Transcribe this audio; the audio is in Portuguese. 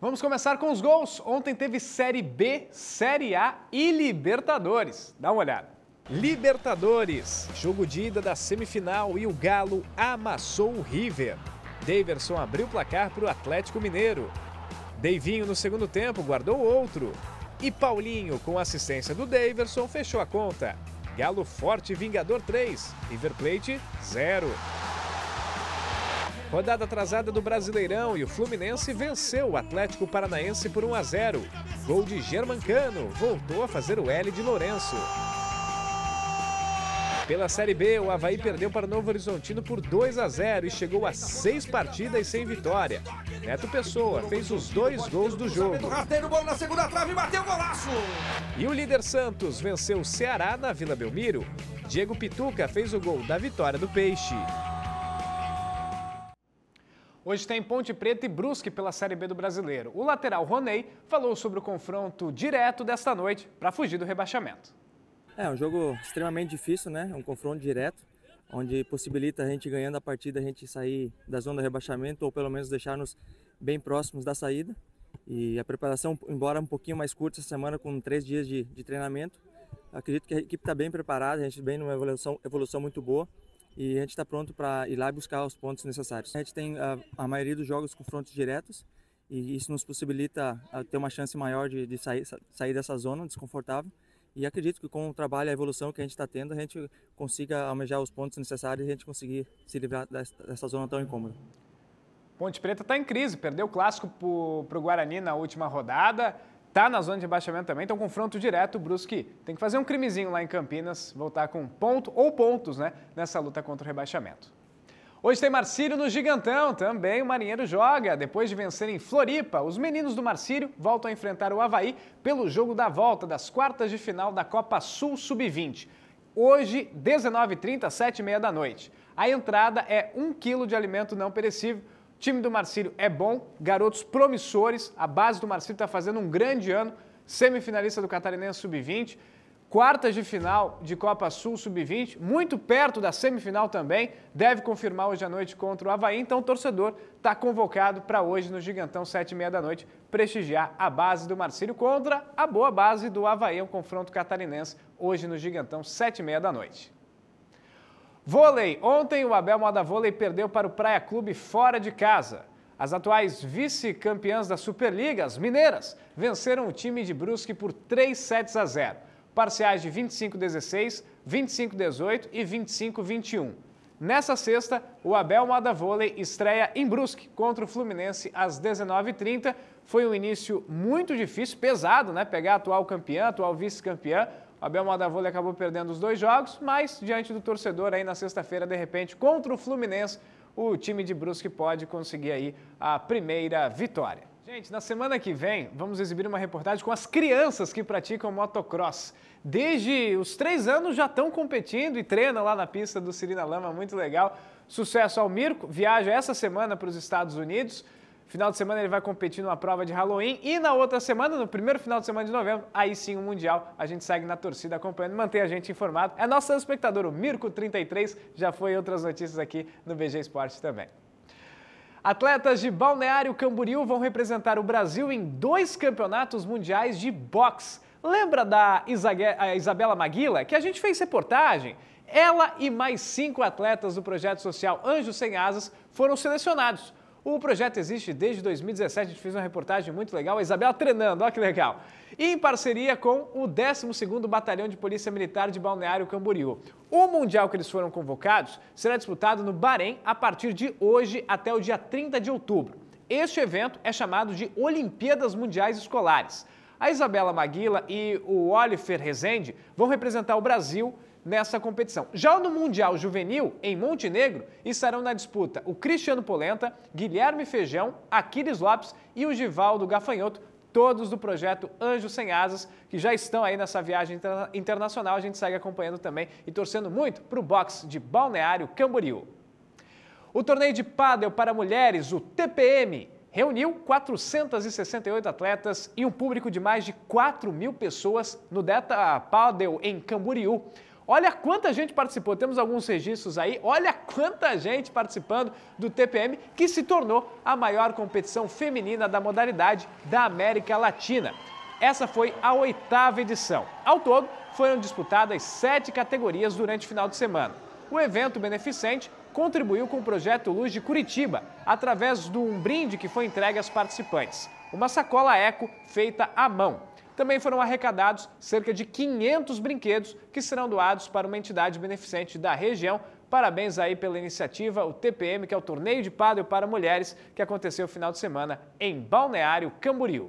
Vamos começar com os gols. Ontem teve Série B, Série A e Libertadores. Dá uma olhada. Libertadores, jogo de ida da semifinal e o Galo amassou o River. Daverson abriu o placar para o Atlético Mineiro. Deivinho no segundo tempo guardou outro. E Paulinho, com assistência do Daverson, fechou a conta. Galo forte, Vingador 3, River Plate 0. Rodada atrasada do Brasileirão e o Fluminense venceu o Atlético Paranaense por 1 a 0. Gol de Germancano, voltou a fazer o L de Lourenço. Pela Série B, o Havaí perdeu para Novo Horizontino por 2 a 0 e chegou a seis partidas sem vitória. Neto Pessoa fez os dois gols do jogo. E o líder Santos venceu o Ceará na Vila Belmiro. Diego Pituca fez o gol da vitória do Peixe. Hoje tem Ponte Preta e Brusque pela Série B do Brasileiro. O lateral Roney falou sobre o confronto direto desta noite para fugir do rebaixamento. É um jogo extremamente difícil, né? É um confronto direto, onde possibilita a gente ganhando a partida, a gente sair da zona do rebaixamento ou pelo menos deixar-nos bem próximos da saída. E a preparação, embora um pouquinho mais curta essa semana, com três dias de, de treinamento, acredito que a equipe está bem preparada, a gente vem numa evolução, evolução muito boa e a gente está pronto para ir lá buscar os pontos necessários. A gente tem a, ah, a maioria dos jogos confrontos diretos e isso nos possibilita ah, ter uma chance maior de, de sair, sair dessa zona desconfortável. E acredito que com o trabalho e a evolução que a gente está tendo, a gente consiga almejar os pontos necessários e a gente conseguir se livrar dessa zona tão incômoda. Ponte Preta está em crise, perdeu o clássico para o Guarani na última rodada está na zona de rebaixamento também, então confronto direto, o Brusque tem que fazer um crimezinho lá em Campinas, voltar com ponto ou pontos né, nessa luta contra o rebaixamento. Hoje tem Marcílio no Gigantão, também o Marinheiro joga. Depois de vencer em Floripa, os meninos do Marcílio voltam a enfrentar o Havaí pelo jogo da volta das quartas de final da Copa Sul Sub-20. Hoje, 19h30, 7h30 da noite. A entrada é 1 quilo de alimento não perecível Time do Marcílio é bom, garotos promissores. A base do Marcílio está fazendo um grande ano, semifinalista do Catarinense Sub-20, quartas de final de Copa Sul Sub-20, muito perto da semifinal também. Deve confirmar hoje à noite contra o Havaí. Então, o torcedor está convocado para hoje no Gigantão, 7h30 da noite, prestigiar a base do Marcílio contra a boa base do Havaí. É um confronto catarinense hoje no Gigantão, 7h30 da noite. Vôlei. Ontem o Abel Moda Vôlei perdeu para o Praia Clube fora de casa. As atuais vice-campeãs da Superliga, as mineiras, venceram o time de Brusque por 3 sets a 0. Parciais de 25-16, 25-18 e 25-21. Nessa sexta, o Abel Moda Vôlei estreia em Brusque contra o Fluminense às 19h30. Foi um início muito difícil, pesado, né? Pegar a atual campeã, a atual vice-campeã, Abel Madavoli acabou perdendo os dois jogos, mas diante do torcedor aí na sexta-feira, de repente, contra o Fluminense, o time de Brusque pode conseguir aí a primeira vitória. Gente, na semana que vem vamos exibir uma reportagem com as crianças que praticam motocross. Desde os três anos já estão competindo e treinam lá na pista do Cirina Lama, muito legal. Sucesso ao Mirko, viaja essa semana para os Estados Unidos. Final de semana ele vai competir numa prova de Halloween e na outra semana, no primeiro final de semana de novembro, aí sim o Mundial. A gente segue na torcida acompanhando, mantém a gente informado. É nosso espectador, o Mirko33, já foi outras notícias aqui no BG Esporte também. Atletas de Balneário Camboriú vão representar o Brasil em dois campeonatos mundiais de boxe. Lembra da Isabela Maguila, que a gente fez reportagem? Ela e mais cinco atletas do projeto social Anjos Sem Asas foram selecionados o projeto existe desde 2017, a gente fez uma reportagem muito legal, a Isabela treinando, olha que legal. E em parceria com o 12º Batalhão de Polícia Militar de Balneário Camboriú. O Mundial que eles foram convocados será disputado no Bahrein a partir de hoje até o dia 30 de outubro. Este evento é chamado de Olimpíadas Mundiais Escolares. A Isabela Maguila e o Oliver Rezende vão representar o Brasil nessa competição. Já no Mundial Juvenil, em Montenegro, estarão na disputa o Cristiano Polenta, Guilherme Feijão, Aquiles Lopes e o Givaldo Gafanhoto, todos do projeto Anjos Sem Asas, que já estão aí nessa viagem interna internacional. A gente segue acompanhando também e torcendo muito para o boxe de Balneário Camboriú. O torneio de pádel para mulheres, o TPM, reuniu 468 atletas e um público de mais de 4 mil pessoas no Data Padel em Camboriú. Olha quanta gente participou, temos alguns registros aí, olha quanta gente participando do TPM, que se tornou a maior competição feminina da modalidade da América Latina. Essa foi a oitava edição. Ao todo, foram disputadas sete categorias durante o final de semana. O evento beneficente contribuiu com o projeto Luz de Curitiba, através de um brinde que foi entregue aos participantes: uma sacola eco feita à mão. Também foram arrecadados cerca de 500 brinquedos que serão doados para uma entidade beneficente da região. Parabéns aí pela iniciativa, o TPM, que é o Torneio de Pádel para Mulheres, que aconteceu no final de semana em Balneário Camboriú.